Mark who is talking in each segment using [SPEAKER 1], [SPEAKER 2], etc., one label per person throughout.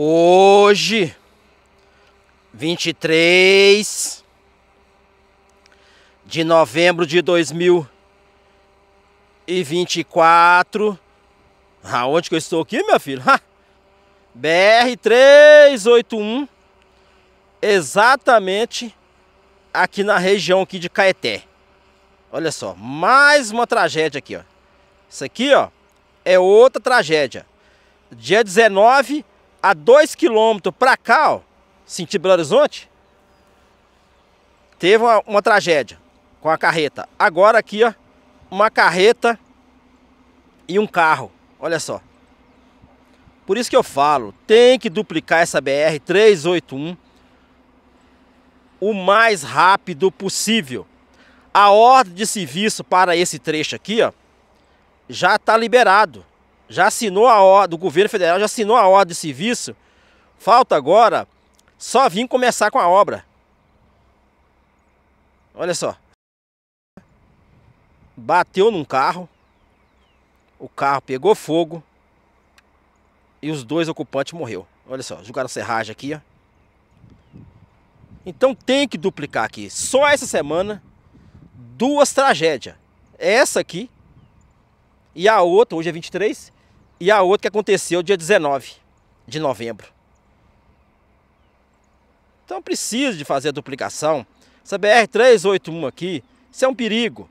[SPEAKER 1] hoje, 23 de novembro de 2024. Aonde que eu estou aqui, meu filho? BR-381, exatamente aqui na região aqui de Caeté. Olha só, mais uma tragédia aqui, ó. Isso aqui, ó, é outra tragédia. Dia 19 a 2 km para cá, ó, sentido Belo Horizonte, teve uma, uma, tragédia com a carreta. Agora aqui, ó, uma carreta e um carro. Olha só. Por isso que eu falo, tem que duplicar essa BR 381 o mais rápido possível. A ordem de serviço para esse trecho aqui, ó, já está liberado já assinou a ordem, do governo federal já assinou a ordem de serviço, falta agora só vir começar com a obra. Olha só. Bateu num carro, o carro pegou fogo e os dois ocupantes morreram. Olha só, jogaram serragem aqui, ó. Então tem que duplicar aqui. Só essa semana, duas tragédias. Essa aqui e a outra, hoje é 23, e a outra que aconteceu dia 19 de novembro. Então precisa de fazer a duplicação. Essa BR-381 aqui, isso é um perigo.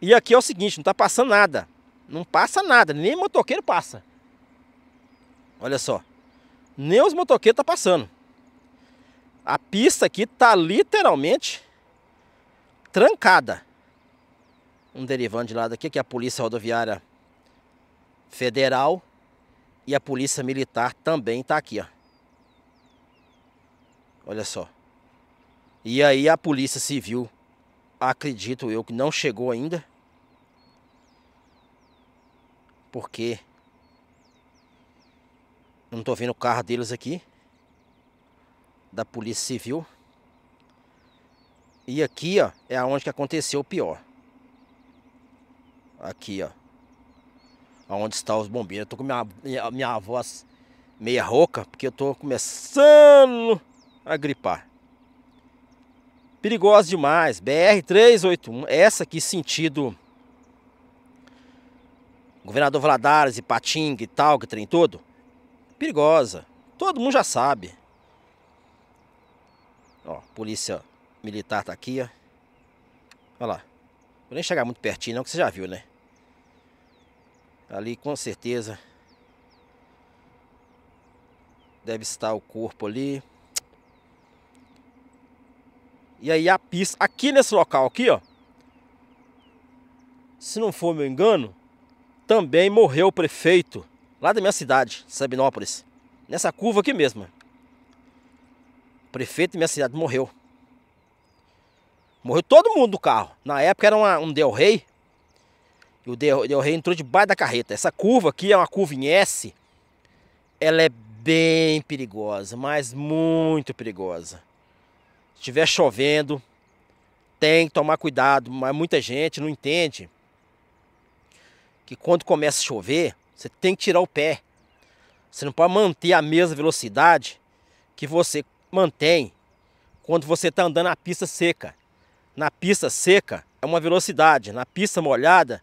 [SPEAKER 1] E aqui é o seguinte, não está passando nada. Não passa nada, nem motoqueiro passa. Olha só. Nem os motoqueiros estão tá passando. A pista aqui está literalmente trancada. Um derivando de lado aqui, que é a polícia rodoviária Federal e a Polícia Militar também está aqui, ó. Olha só. E aí a Polícia Civil, acredito eu que não chegou ainda. Porque não estou vendo o carro deles aqui. Da Polícia Civil. E aqui, ó, é onde que aconteceu o pior. Aqui, ó onde estão os bombeiros. Eu tô com minha, minha, minha voz meia rouca, porque eu tô começando a gripar. Perigosa demais. BR-381, essa aqui sentido... Governador e Ipatinga e tal, que trem todo. Perigosa. Todo mundo já sabe. Ó, polícia militar tá aqui, ó. Olha lá. Vou nem chegar muito pertinho não, que você já viu, né? Ali com certeza deve estar o corpo ali. E aí a pista, aqui nesse local aqui, ó. Se não for meu engano, também morreu o prefeito lá da minha cidade, Sabinópolis. Nessa curva aqui mesmo. O prefeito da minha cidade morreu. Morreu todo mundo do carro. Na época era uma, um Del Rey, e o Del Rey entrou debaixo da carreta. Essa curva aqui é uma curva em S. Ela é bem perigosa, mas muito perigosa. Se estiver chovendo, tem que tomar cuidado, mas muita gente não entende que quando começa a chover, você tem que tirar o pé. Você não pode manter a mesma velocidade que você mantém quando você está andando na pista seca. Na pista seca é uma velocidade, na pista molhada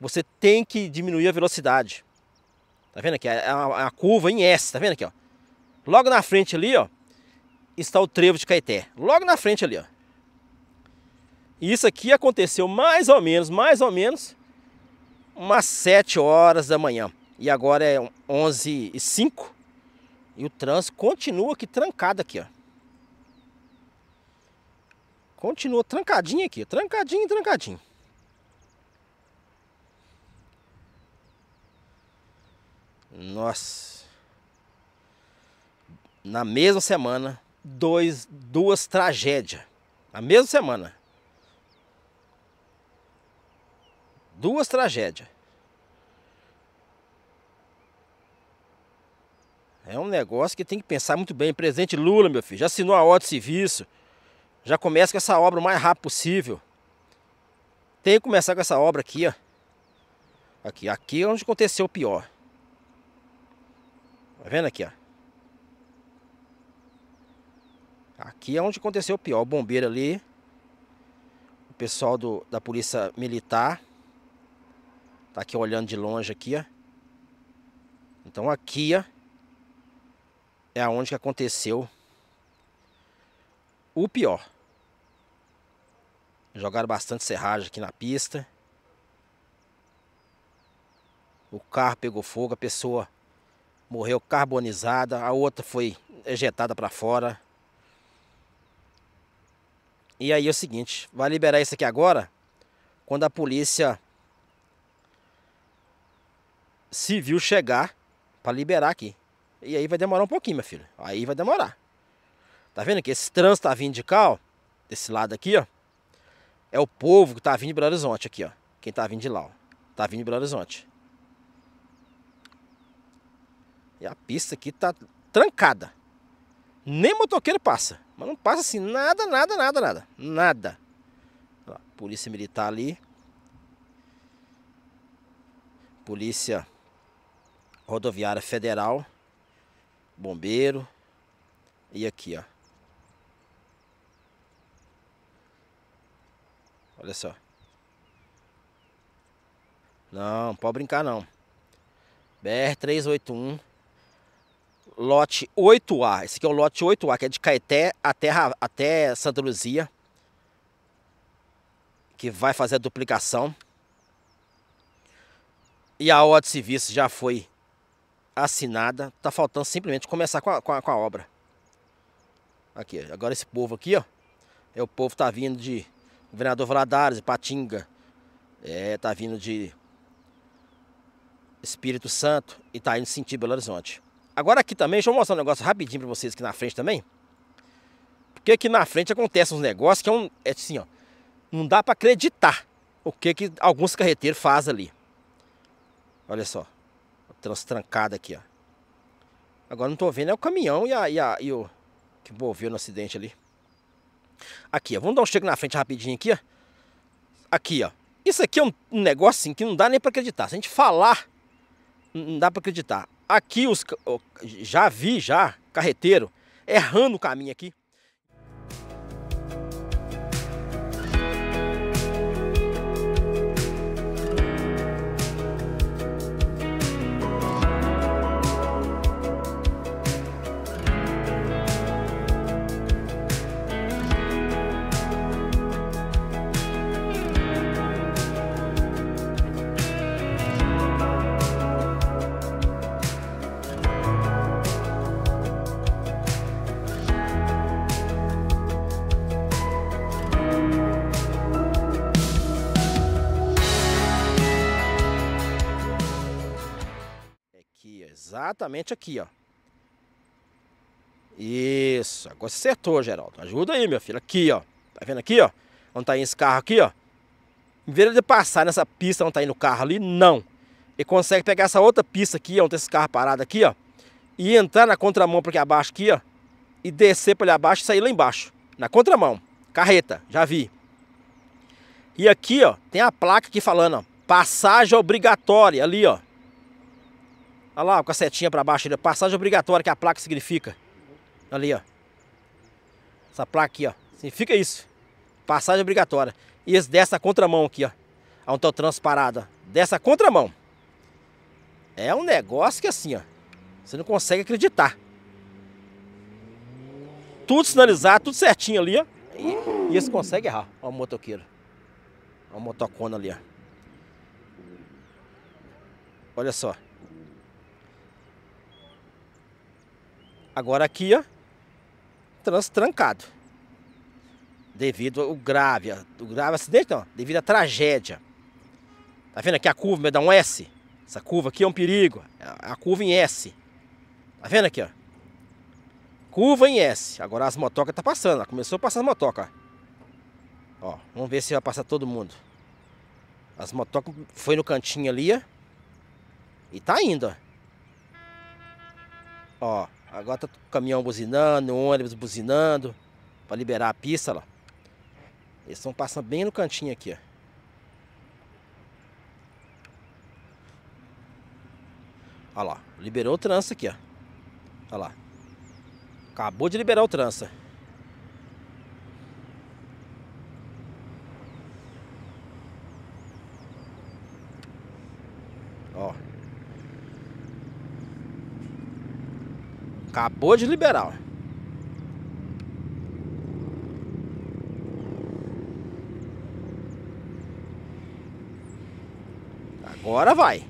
[SPEAKER 1] você tem que diminuir a velocidade. Tá vendo aqui? É, é uma, é uma curva em S, tá vendo aqui, ó? Logo na frente ali, ó, está o trevo de Caeté. Logo na frente ali, ó. E isso aqui aconteceu mais ou menos, mais ou menos, umas 7 horas da manhã. E agora é 11 e 5 e o trânsito continua aqui trancado aqui, ó. Continua trancadinho aqui, trancadinho, trancadinho. Nossa. Na mesma semana, dois, duas tragédias. Na mesma semana. Duas tragédias. É um negócio que tem que pensar muito bem. Presidente Lula, meu filho, já assinou a ordem de serviço. Já começa com essa obra o mais rápido possível. Tem que começar com essa obra aqui, ó. Aqui, aqui é onde aconteceu o pior. Tá vendo aqui, ó? Aqui é onde aconteceu o pior. O bombeiro ali, o pessoal do, da polícia militar, tá aqui olhando de longe aqui, ó. Então aqui, ó, é aonde que aconteceu o pior. Jogaram bastante serragem aqui na pista. O carro pegou fogo, a pessoa morreu carbonizada, a outra foi ejetada para fora. E aí é o seguinte, vai liberar isso aqui agora, quando a polícia civil chegar para liberar aqui. E aí vai demorar um pouquinho, minha filha. Aí vai demorar. Tá vendo que esse trânsito tá vindo de cá, ó, desse lado aqui, ó. É o povo que tá vindo de Belo Horizonte aqui, ó. Quem tá vindo de lá, ó. Tá vindo de Belo Horizonte. E a pista aqui tá trancada. Nem motoqueiro passa. Mas não passa assim, nada, nada, nada, nada. Nada. polícia militar ali. Polícia rodoviária federal. Bombeiro. E aqui, ó. Olha só. Não, não pode brincar não. BR-381 lote 8A. Esse aqui é o lote 8A, que é de Caeté até, até Santa Luzia. Que vai fazer a duplicação. E a ordem de serviço já foi assinada. Tá faltando simplesmente começar com a, com a, com a obra. Aqui, agora esse povo aqui, ó. É o povo tá vindo de Governador Valadares, Patinga. É, tá vindo de Espírito Santo e tá indo sentido Belo Horizonte. Agora aqui também, deixa eu mostrar um negócio rapidinho para vocês aqui na frente também. Porque aqui na frente acontece uns negócios que é, um, é assim, ó. Não dá para acreditar o que, que alguns carreteiros fazem ali. Olha só. Transtrancada aqui, ó. Agora não tô vendo é o caminhão e, a, e, a, e o que envolveu no acidente ali. Aqui, ó. Vamos dar um chego na frente rapidinho aqui, ó. Aqui, ó. Isso aqui é um, um negócio assim, que não dá nem para acreditar. Se a gente falar, não dá para acreditar. Aqui os já vi já carreteiro errando o caminho aqui. exatamente aqui, ó. Isso, agora você acertou, Geraldo. Ajuda aí, meu filho. Aqui, ó. Tá vendo aqui, ó? Onde tá esse carro aqui, ó? Em vez de passar nessa pista onde tá indo o carro ali, não. Ele consegue pegar essa outra pista aqui, onde tem esse carro parado aqui, ó. E entrar na contramão para aqui abaixo aqui, ó. E descer para ali abaixo e sair lá embaixo. Na contramão. Carreta, já vi. E aqui, ó, tem a placa aqui falando, ó. Passagem obrigatória ali, ó. Olha lá, com a setinha para baixo, passagem obrigatória que a placa significa. Ali, ó. Essa placa aqui, ó. Significa isso. Passagem obrigatória. E esse dessa contramão aqui, ó. A tá parado, ó. Dessa contramão. É um negócio que assim, ó. Você não consegue acreditar. Tudo sinalizado, tudo certinho ali, ó. E, e consegue errar. Ó o motoqueiro. Ó o motocona ali, ó. Olha só. Agora aqui, ó, trans trancado. Devido ao grave, o grave acidente não, devido à tragédia. Tá vendo aqui a curva, vai dar um S? Essa curva aqui é um perigo, a curva em S. Tá vendo aqui, ó? Curva em S. Agora as motocas tá passando, ó. começou a passar as motocas. Ó, vamos ver se vai passar todo mundo. As motocas foi no cantinho ali, ó. E tá indo, ó. Ó. Agora tá caminhão buzinando, ônibus buzinando, para liberar a pista lá. Eles estão passando bem no cantinho aqui, ó. Olha lá, liberou o trânsito aqui, ó. Olha lá. Acabou de liberar o trânsito. Acabou de liberar. Agora vai.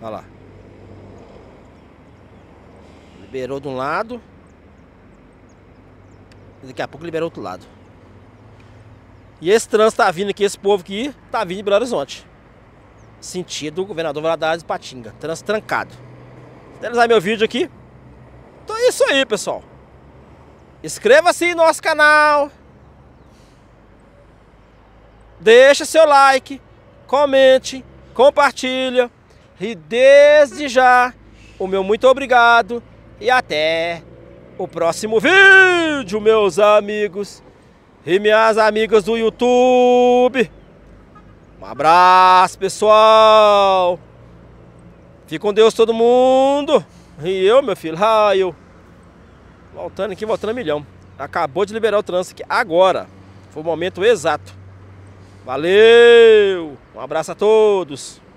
[SPEAKER 1] Olha lá. Liberou de um lado. Daqui a pouco liberou do outro lado. E esse trânsito tá vindo aqui, esse povo aqui, tá vindo de Belo Horizonte sentido governador Valadares Patinga, transtrancado. Finalizar meu vídeo aqui. Então é isso aí, pessoal. Inscreva-se no nosso canal. Deixa seu like, comente, compartilha. E desde já, o meu muito obrigado e até o próximo vídeo, meus amigos e minhas amigas do YouTube. Um abraço, pessoal. Fique com Deus todo mundo. E eu, meu filho, ah, Voltando aqui, voltando a milhão. Acabou de liberar o trânsito aqui agora. Foi o momento exato. Valeu! Um abraço a todos!